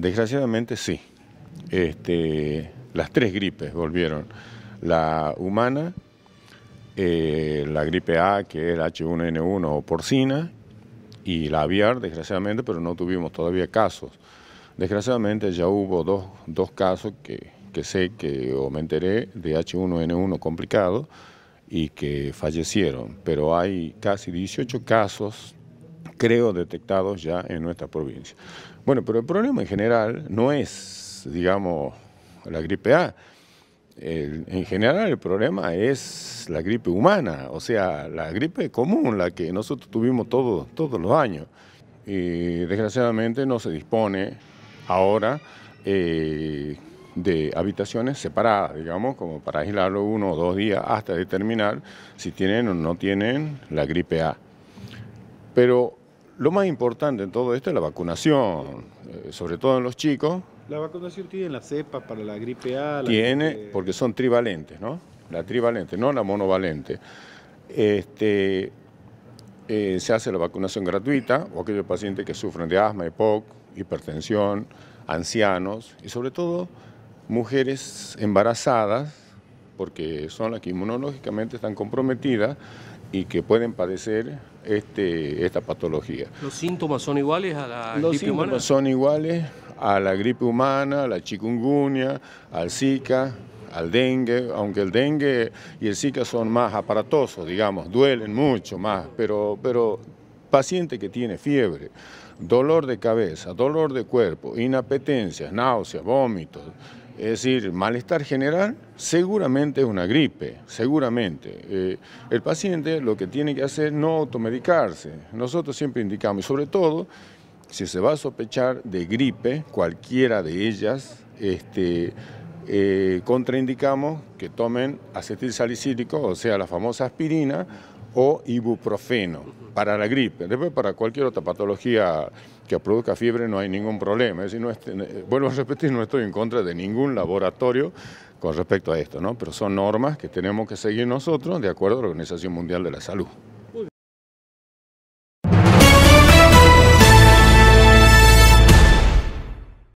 Desgraciadamente sí. Este, las tres gripes volvieron. La humana, eh, la gripe A, que es el H1N1 o porcina, y la aviar, desgraciadamente, pero no tuvimos todavía casos. Desgraciadamente ya hubo dos, casos que, que, sé que o me enteré de H1N1 complicado y que fallecieron, pero hay casi 18 casos creo, detectados ya en nuestra provincia. Bueno, pero el problema en general no es, digamos, la gripe A. en general el problema es la gripe humana, o sea, la gripe común, la que nosotros tuvimos todos los años. Y desgraciadamente no se dispone ahora eh, de habitaciones separadas, digamos, como para aislarlo uno o dos días hasta determinar si tienen o no tienen la gripe A. Pero lo más importante en todo esto es la vacunación, eh, sobre todo en los chicos. ¿La vacunación tiene la cepa para la gripe A? La tiene, porque son trivalentes, ¿no? La trivalente, no la monovalente. Este, eh, se hace la vacunación gratuita o aquellos pacientes que sufren de asma, EPOC, hipertensión, ancianos y sobre todo mujeres embarazadas, porque son las que inmunológicamente están comprometidas y que pueden padecer este, esta patología. ¿Los síntomas son iguales a la gripe humana? Los síntomas son iguales a la gripe humana, a la chikungunya, al Zika, al dengue, aunque el dengue y el Zika son más aparatosos, digamos, duelen mucho más, pero, pero Paciente que tiene fiebre, dolor de cabeza, dolor de cuerpo, inapetencias, náuseas, vómitos, es decir, malestar general, seguramente es una gripe, seguramente. Eh, el paciente lo que tiene que hacer es no automedicarse. Nosotros siempre indicamos, y sobre todo, si se va a sospechar de gripe, cualquiera de ellas, este, eh, contraindicamos que tomen acetil salicílico, o sea, la famosa aspirina, o ibuprofeno para la gripe. Después para cualquier otra patología que produzca fiebre no hay ningún problema. Es no es, eh, vuelvo a repetir, no estoy en contra de ningún laboratorio con respecto a esto, ¿no? pero son normas que tenemos que seguir nosotros de acuerdo a la Organización Mundial de la Salud.